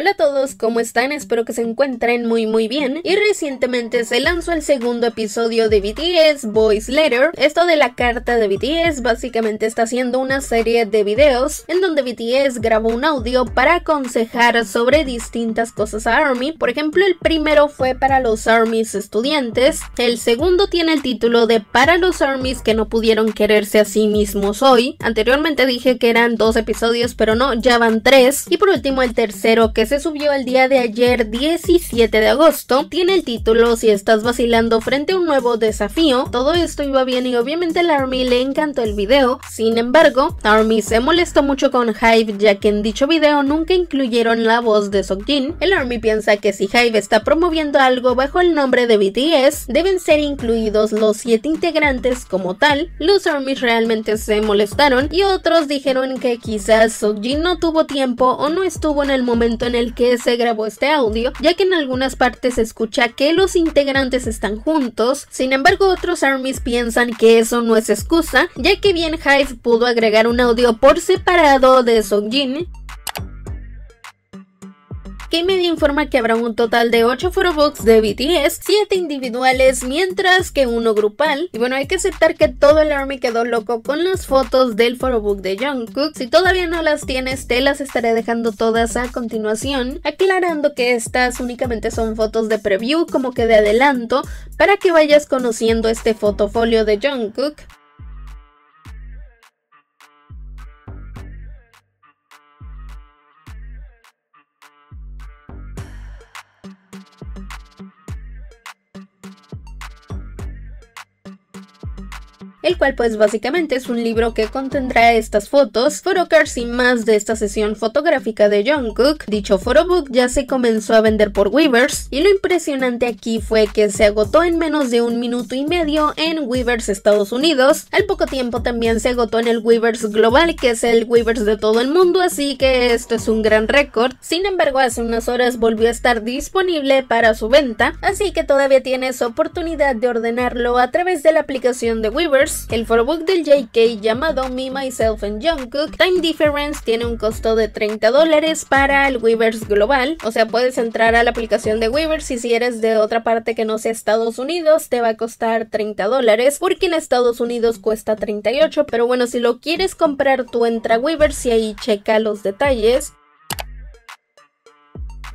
Hola a todos, ¿cómo están? Espero que se encuentren muy muy bien. Y recientemente se lanzó el segundo episodio de BTS Voice Letter. Esto de la carta de BTS básicamente está haciendo una serie de videos en donde BTS grabó un audio para aconsejar sobre distintas cosas a ARMY. Por ejemplo, el primero fue para los ARMYs estudiantes, el segundo tiene el título de Para los ARMYs que no pudieron quererse a sí mismos hoy. Anteriormente dije que eran dos episodios, pero no, ya van tres. Y por último el tercero que se subió el día de ayer 17 de agosto, tiene el título Si estás vacilando frente a un nuevo desafío, todo esto iba bien y obviamente la ARMY le encantó el video, sin embargo, ARMY se molestó mucho con Hype ya que en dicho video nunca incluyeron la voz de Seokjin, el ARMY piensa que si HYBE está promoviendo algo bajo el nombre de BTS, deben ser incluidos los 7 integrantes como tal, los ARMY realmente se molestaron y otros dijeron que quizás Seokjin no tuvo tiempo o no estuvo en el momento en el que se grabó este audio, ya que en algunas partes se escucha que los integrantes están juntos, sin embargo otros ARMYs piensan que eso no es excusa, ya que bien Hive pudo agregar un audio por separado de Songjin media informa que habrá un total de 8 photobooks de BTS, 7 individuales, mientras que uno grupal. Y bueno, hay que aceptar que todo el ARMY quedó loco con las fotos del photobook de Jungkook. Si todavía no las tienes, te las estaré dejando todas a continuación, aclarando que estas únicamente son fotos de preview, como que de adelanto, para que vayas conociendo este fotofolio de Jungkook. el cual pues básicamente es un libro que contendrá estas fotos, photocards y más de esta sesión fotográfica de Jungkook. Dicho photobook ya se comenzó a vender por Weavers y lo impresionante aquí fue que se agotó en menos de un minuto y medio en Weavers Estados Unidos. Al poco tiempo también se agotó en el Weavers Global, que es el Weavers de todo el mundo, así que esto es un gran récord. Sin embargo, hace unas horas volvió a estar disponible para su venta, así que todavía tienes oportunidad de ordenarlo a través de la aplicación de Weavers el forbook del JK llamado Me, Myself and Jungkook Time Difference tiene un costo de 30 dólares para el Weavers global, o sea, puedes entrar a la aplicación de Weavers y si eres de otra parte que no sea Estados Unidos te va a costar 30 dólares, porque en Estados Unidos cuesta 38, pero bueno, si lo quieres comprar tú entra a Weavers y ahí checa los detalles.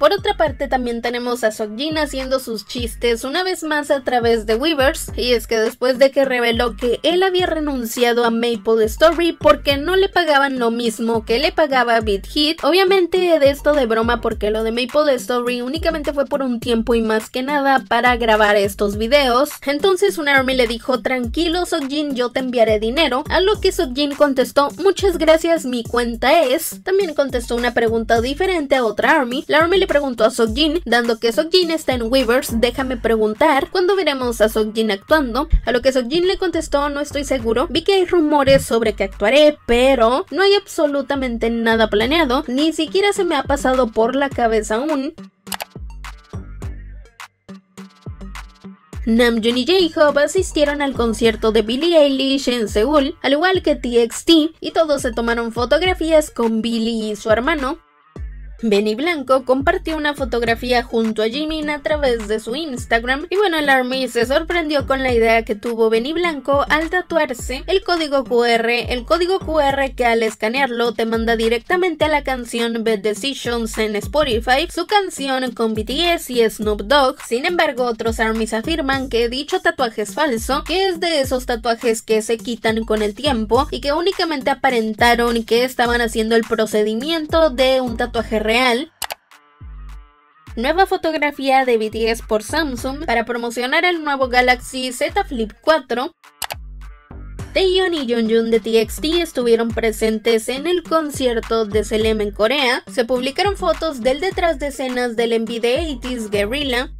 Por otra parte, también tenemos a Sojin haciendo sus chistes una vez más a través de Weavers, y es que después de que reveló que él había renunciado a Maple Story porque no le pagaban lo mismo que le pagaba a Beat Hit, obviamente de esto de broma porque lo de Maple Story únicamente fue por un tiempo y más que nada para grabar estos videos, entonces un Army le dijo tranquilo Sojin yo te enviaré dinero, a lo que Sojin contestó muchas gracias mi cuenta es, también contestó una pregunta diferente a otra Army, la Army le preguntó a Sojin, dando que Sojin está en Weavers, déjame preguntar, ¿cuándo veremos a Sojin actuando? A lo que Sogjin le contestó, no estoy seguro, vi que hay rumores sobre que actuaré, pero no hay absolutamente nada planeado, ni siquiera se me ha pasado por la cabeza aún. Namjoon y J-Hope asistieron al concierto de Billie Eilish en Seúl, al igual que TXT, y todos se tomaron fotografías con Billie y su hermano. Benny Blanco compartió una fotografía junto a Jimin a través de su Instagram y bueno, el ARMY se sorprendió con la idea que tuvo Benny Blanco al tatuarse el código QR, el código QR que al escanearlo te manda directamente a la canción Bad Decisions en Spotify, su canción con BTS y Snoop Dogg. Sin embargo, otros ARMYs afirman que dicho tatuaje es falso, que es de esos tatuajes que se quitan con el tiempo y que únicamente aparentaron que estaban haciendo el procedimiento de un tatuaje real Nueva fotografía de BTS por Samsung para promocionar el nuevo Galaxy Z Flip 4. Taeyeon y JUNJUN de TXT estuvieron presentes en el concierto de Selem en Corea. Se publicaron fotos del detrás de escenas del MV 80s Guerrilla.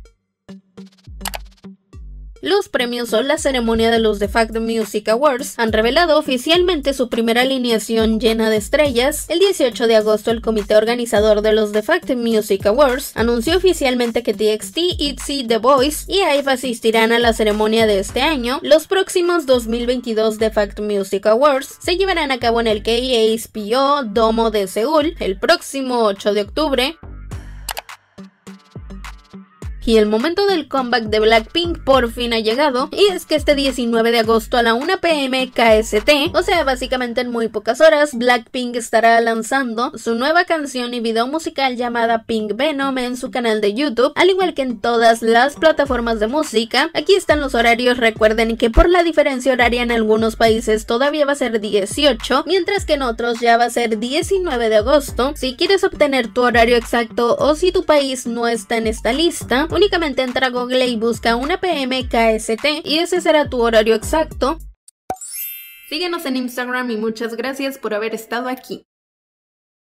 Los premios o la ceremonia de los The Fact Music Awards han revelado oficialmente su primera alineación llena de estrellas. El 18 de agosto, el comité organizador de los The Fact Music Awards anunció oficialmente que TXT, ITZY, The Voice y IVE asistirán a la ceremonia de este año. Los próximos 2022 The Fact Music Awards se llevarán a cabo en el KASPO Domo de Seúl el próximo 8 de octubre. Y el momento del comeback de Blackpink por fin ha llegado, y es que este 19 de agosto a la 1 pm KST, o sea, básicamente en muy pocas horas, Blackpink estará lanzando su nueva canción y video musical llamada Pink Venom en su canal de YouTube, al igual que en todas las plataformas de música. Aquí están los horarios, recuerden que por la diferencia horaria en algunos países todavía va a ser 18, mientras que en otros ya va a ser 19 de agosto. Si quieres obtener tu horario exacto o si tu país no está en esta lista, Únicamente entra a Google y busca una PM KST y ese será tu horario exacto. Síguenos en Instagram y muchas gracias por haber estado aquí.